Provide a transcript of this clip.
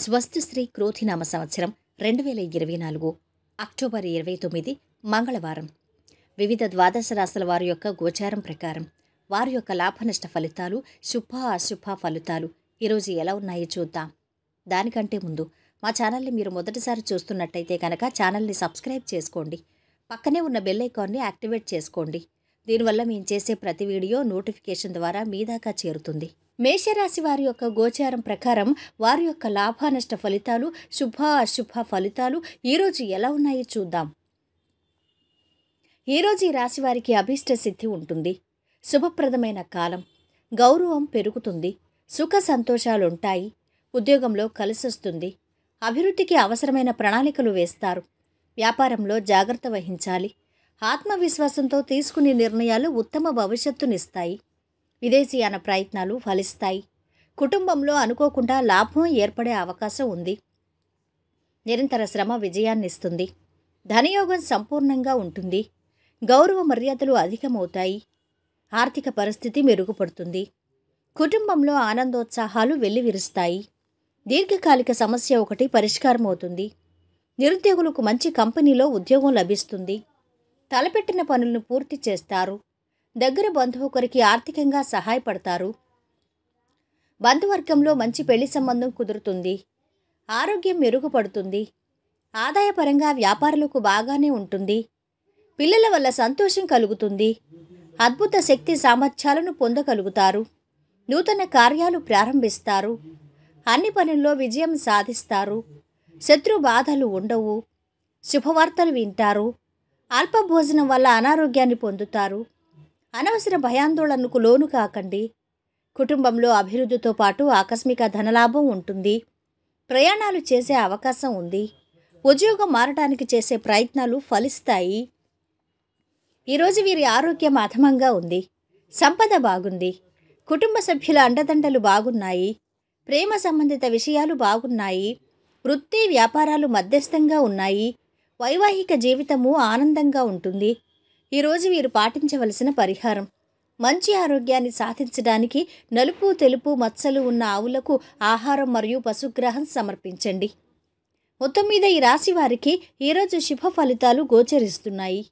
స్వస్తిశ్రీ క్రోధినామ సంవత్సరం రెండు వేల ఇరవై నాలుగు అక్టోబర్ ఇరవై తొమ్మిది మంగళవారం వివిధ ద్వాదశ రాశుల వారి యొక్క గోచారం ప్రకారం వారి యొక్క లాభనష్ట ఫలితాలు శుభ అశుభ ఫలితాలు ఈరోజు ఎలా ఉన్నాయో చూద్దాం దానికంటే ముందు మా ఛానల్ని మీరు మొదటిసారి చూస్తున్నట్టయితే కనుక ఛానల్ని సబ్స్క్రైబ్ చేసుకోండి పక్కనే ఉన్న బెల్ ఐకాన్ని యాక్టివేట్ చేసుకోండి దీనివల్ల మేము చేసే ప్రతి వీడియో నోటిఫికేషన్ ద్వారా మీ దాకా చేరుతుంది మేషరాశి వారి యొక్క గోచారం ప్రకారం వారి యొక్క నష్ట ఫలితాలు శుభ అశుభ ఫలితాలు ఈరోజు ఎలా ఉన్నాయో చూద్దాం ఈరోజు ఈ రాశి వారికి అభీష్ట సిద్ధి ఉంటుంది శుభప్రదమైన కాలం గౌరవం పెరుగుతుంది సుఖ సంతోషాలుంటాయి ఉద్యోగంలో కలిసొస్తుంది అభివృద్ధికి అవసరమైన ప్రణాళికలు వేస్తారు వ్యాపారంలో జాగ్రత్త వహించాలి ఆత్మవిశ్వాసంతో తీసుకునే నిర్ణయాలు ఉత్తమ భవిష్యత్తునిస్తాయి విదేశీయాన ప్రయత్నాలు ఫలిస్తాయి కుటుంబంలో అనుకోకుండా లాభం ఏర్పడే అవకాశం ఉంది నిరంతర శ్రమ విజయాన్నిస్తుంది ధనయోగం సంపూర్ణంగా ఉంటుంది గౌరవ మర్యాదలు అధికమవుతాయి ఆర్థిక పరిస్థితి మెరుగుపడుతుంది కుటుంబంలో ఆనందోత్సాహాలు వెల్లివిరుస్తాయి దీర్ఘకాలిక సమస్య ఒకటి పరిష్కారం అవుతుంది నిరుద్యోగులకు మంచి కంపెనీలో ఉద్యోగం లభిస్తుంది తలపెట్టిన పనులను పూర్తి చేస్తారు దగ్గర ఒకరికి ఆర్థికంగా సహాయపడతారు బంధువర్గంలో మంచి పెళ్లి సంబంధం కుదురుతుంది ఆరోగ్యం మెరుగుపడుతుంది ఆదాయపరంగా వ్యాపారులకు బాగానే ఉంటుంది పిల్లల వల్ల సంతోషం కలుగుతుంది అద్భుత శక్తి సామర్థ్యాలను పొందగలుగుతారు నూతన కార్యాలు ప్రారంభిస్తారు అన్ని పనుల్లో విజయం సాధిస్తారు శత్రు బాధలు ఉండవు శుభవార్తలు వింటారు అల్ప భోజనం వల్ల అనారోగ్యాన్ని పొందుతారు అనవసర భయాందోళనకు లోను కాకండి కుటుంబంలో అభివృద్ధితో పాటు ఆకస్మిక ధనలాభం ఉంటుంది ప్రయాణాలు చేసే అవకాశం ఉంది ఉద్యోగం మారటానికి చేసే ప్రయత్నాలు ఫలిస్తాయి ఈరోజు వీరి ఆరోగ్యం అధమంగా ఉంది సంపద బాగుంది కుటుంబ సభ్యుల అండదండలు బాగున్నాయి ప్రేమ సంబంధిత విషయాలు బాగున్నాయి వృత్తి వ్యాపారాలు మధ్యస్థంగా ఉన్నాయి వైవాహిక జీవితము ఆనందంగా ఉంటుంది ఈరోజు వీరు పాటించవలసిన పరిహారం మంచి ఆరోగ్యాన్ని సాధించడానికి నలుపు తెలుపు మచ్చలు ఉన్న ఆవులకు ఆహారం మరియు పశుగ్రహం సమర్పించండి మొత్తం మీద ఈ రాశి వారికి ఈరోజు శుభ ఫలితాలు గోచరిస్తున్నాయి